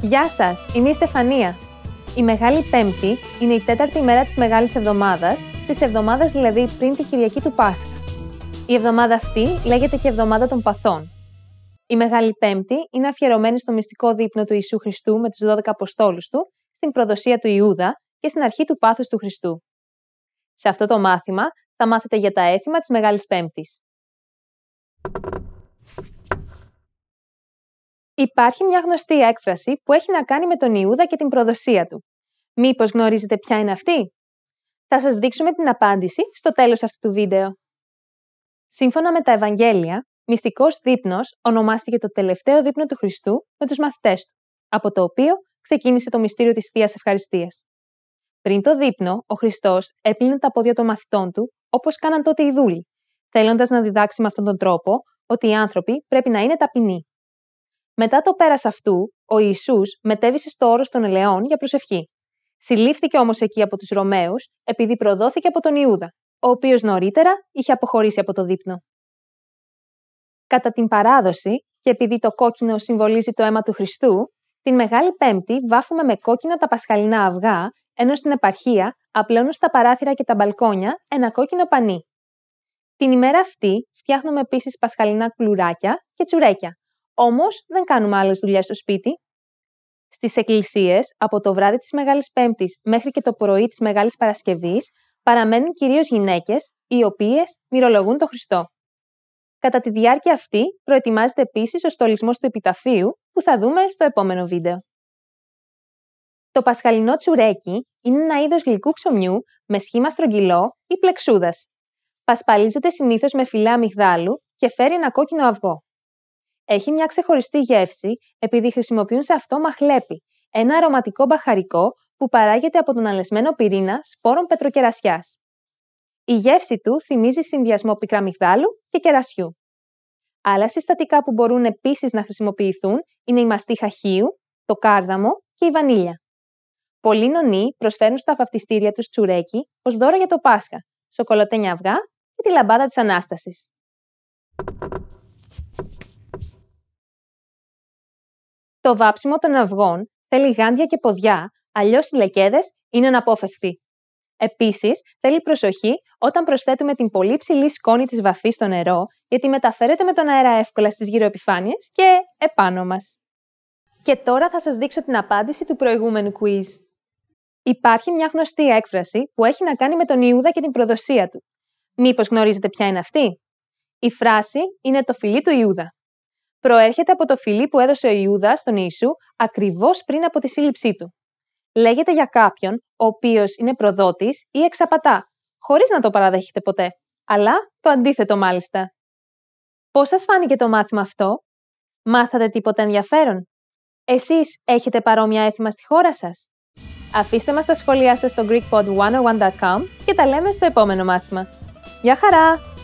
Γεια σας! είμαι η Στεφανία. Η Μεγάλη Πέμπτη είναι η τέταρτη μέρα της μεγάλης εβδομάδας, της εβδομάδας δηλαδή πριν τη Κυριακή του Πάσχα. Η εβδομάδα αυτή λέγεται και Εβδομάδα των Παθών. Η Μεγάλη Πέμπτη είναι αφιερωμένη στο μυστικό δείπνο του Ιησού Χριστού με τους 12 Αποστόλους του, στην προδοσία του Ιούδα και στην αρχή του πάθους του Χριστού. Σε αυτό το μάθημα θα μάθετε για τα έθιμα της μεγάλης πέμπτης. Υπάρχει μια γνωστή έκφραση που έχει να κάνει με τον Ιούδα και την προδοσία του. Μήπως γνωρίζετε ποια είναι αυτή? Θα σας δείξουμε την απάντηση στο τέλος αυτού του βίντεο. Σύμφωνα με τα Ευαγγέλια, μυστικός δείπνος ονομάστηκε το τελευταίο δείπνο του Χριστού με τους μαθητές του, από το οποίο ξεκίνησε το μυστήριο της Θείας Ευχαριστίας. Πριν το δείπνο, ο Χριστός έπλυνε τα πόδια των μαθητών του, όπως κάναν τότε οι δούλοι, θέλοντας να διδάξει με αυτόν τον τρόπο ότι οι άνθρωποι πρέπει να είναι ταπεινοί. Μετά το πέρας αυτού, ο Ιησούς μετέβησε στο όρος των Ελαιών για προσευχή. Συλλήφθηκε όμως εκεί από τους Ρωμαίους, επειδή προδόθηκε από τον Ιούδα, ο οποίος νωρίτερα είχε αποχωρήσει από το δείπνο. Κατά την παράδοση, και επειδή το κόκκινο συμβολίζει το αίμα του Χριστού, την Μεγάλη Πέμπτη βάφουμε με κόκκινα τα πασχαλινά αυγά, ενώ στην επαρχία απλώνουν στα παράθυρα και τα μπαλκόνια ένα κόκκινο πανί. Την ημέρα αυτή φτιάχνουμε επίσης πασχαλινά κλουράκια και τσουρέκια, Όμως δεν κάνουμε άλλες δουλειές στο σπίτι. Στις εκκλησίες, από το βράδυ της Μεγάλης Πέμπτης μέχρι και το πρωί της Μεγάλης Παρασκευής, παραμένουν κυρίως γυναίκες, οι οποίες μυρολογούν τον Χριστό. Κατά τη διάρκεια αυτή, προετοιμάζεται επίσης ο στολισμός του επιταφείου, που θα δούμε στο επόμενο βίντεο. Το πασχαλινό τσουρέκι είναι ένα είδος γλυκού ψωμιού με σχήμα στρογγυλό ή πλεξούδας. Πασπαλίζεται συνήθως με φυλά αμυγδάλου και φέρει ένα κόκκινο αυγό έχει μια ξεχωριστή γεύση επειδή χρησιμοποιούν σε αυτό μαχλέπι, ένα αρωματικό μπαχαρικό που παράγεται από τον αλεσμένο πυρήνα σπόρων πετροκερασιάς. Η γεύση του θυμίζει συνδυασμό πικραμιδάλου και κερασιού. Άλλα συστατικά που μπορούν επίσης να χρησιμοποιηθούν είναι η μαστίχα χείου, το κάρδαμο και η βανίλια. Πολλοί νονοί προσφέρουν στα βαφτιστήρια τους τσουρέκι ως δώρο για το Πάσχα, σοκολατένια αυγά και τη λαμπάδα της ανάστασης. Το βάψιμο των αυγών θέλει γάντια και ποδιά, αλλιώς οι λεκέδες είναι αναπόφευκτοι. Επίσης, θέλει προσοχή όταν προσθέτουμε την πολύ ψηλή σκόνη της βαφής στο νερό, γιατί μεταφέρεται με τον αέρα εύκολα στις γύρω επιφάνειε και επάνω μας. Και τώρα θα σας δείξω την απάντηση του προηγούμενου quiz. Υπάρχει μια γνωστή έκφραση που έχει να κάνει με τον Ιούδα και την προδοσία του. Μήπως γνωρίζετε ποια είναι αυτή? Η φράση είναι το φιλί του Ιούδα προέρχεται από το φιλί που έδωσε ο Ιούδας στον Ιησού ακριβώς πριν από τη σύλληψή του. Λέγεται για κάποιον ο οποίος είναι προδότης ή εξαπατά, χωρίς να το παραδέχεται ποτέ, αλλά το αντίθετο μάλιστα. Πώς σας φάνηκε το μάθημα αυτό, Μάθατε τίποτα ενδιαφέρον, Εσείς έχετε παρόμοια έθιμα στη χώρα σας? Αφήστε μας τα σχόλιά σας στο GreekPod101.com και τα λέμε στο επόμενο μάθημα. Γεια χαρά!